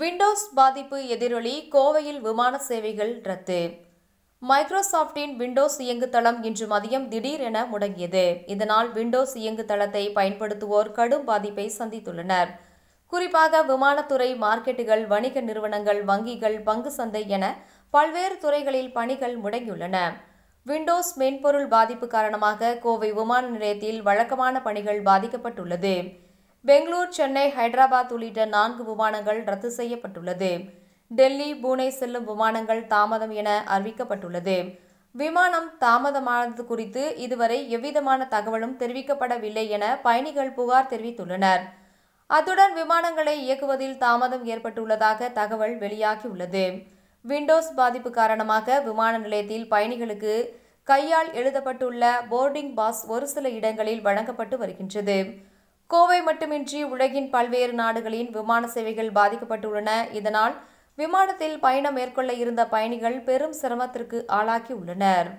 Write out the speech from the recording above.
Windows பாதிப்பு எதிரொலி கோவையில் விமான சேவைகள் ரத்து மைக்ரோசாஃப்டின் விண்டோஸ் இயங்குதளம் இன்று மதியம் திடீரென முடங்கியது இதனால் விண்டோஸ் இயங்குதளத்தை பயன்படுத்துவோர் கடும் பாதிப்பை சந்தித்துள்ளனர் குறிப்பாக விமானத்துறை மார்க்கெட்டுகள் வணிக நிறுவனங்கள் வங்கிகள் பங்கு சந்தை என பல்வேறு துறைகளில் பணிகள் முடங்கியுள்ளன விண்டோஸ் மென்பொருள் பாதிப்பு காரணமாக கோவை விமான நிலையத்தில் வழக்கமான பணிகள் பாதிக்கப்பட்டுள்ளது பெங்களூர் சென்னை ஹைதராபாத் உள்ளிட்ட நான்கு விமானங்கள் ரத்து செய்யப்பட்டுள்ளது டெல்லி புனே செல்லும் விமானங்கள் தாமதம் என அறிவிக்கப்பட்டுள்ளது விமானம் தாமதமானது குறித்து இதுவரை எவ்விதமான தகவலும் தெரிவிக்கப்படவில்லை என பயணிகள் புகார் தெரிவித்துள்ளனர் அத்துடன் விமானங்களை இயக்குவதில் தாமதம் ஏற்பட்டுள்ளதாக தகவல் வெளியாகியுள்ளது விண்டோஸ் பாதிப்பு காரணமாக விமான நிலையத்தில் பயணிகளுக்கு கையால் எழுதப்பட்டுள்ள போர்டிங் பாஸ் ஒரு சில இடங்களில் வழங்கப்பட்டு வருகின்றது கோவை மட்டுமின்றி உலகின் பல்வேறு நாடுகளின் விமான சேவைகள் பாதிக்கப்பட்டுள்ளன இதனால் விமானத்தில் பயணம் மேற்கொள்ள இருந்த பயணிகள் பெரும் சிரமத்திற்கு ஆளாக்கியுள்ளனர்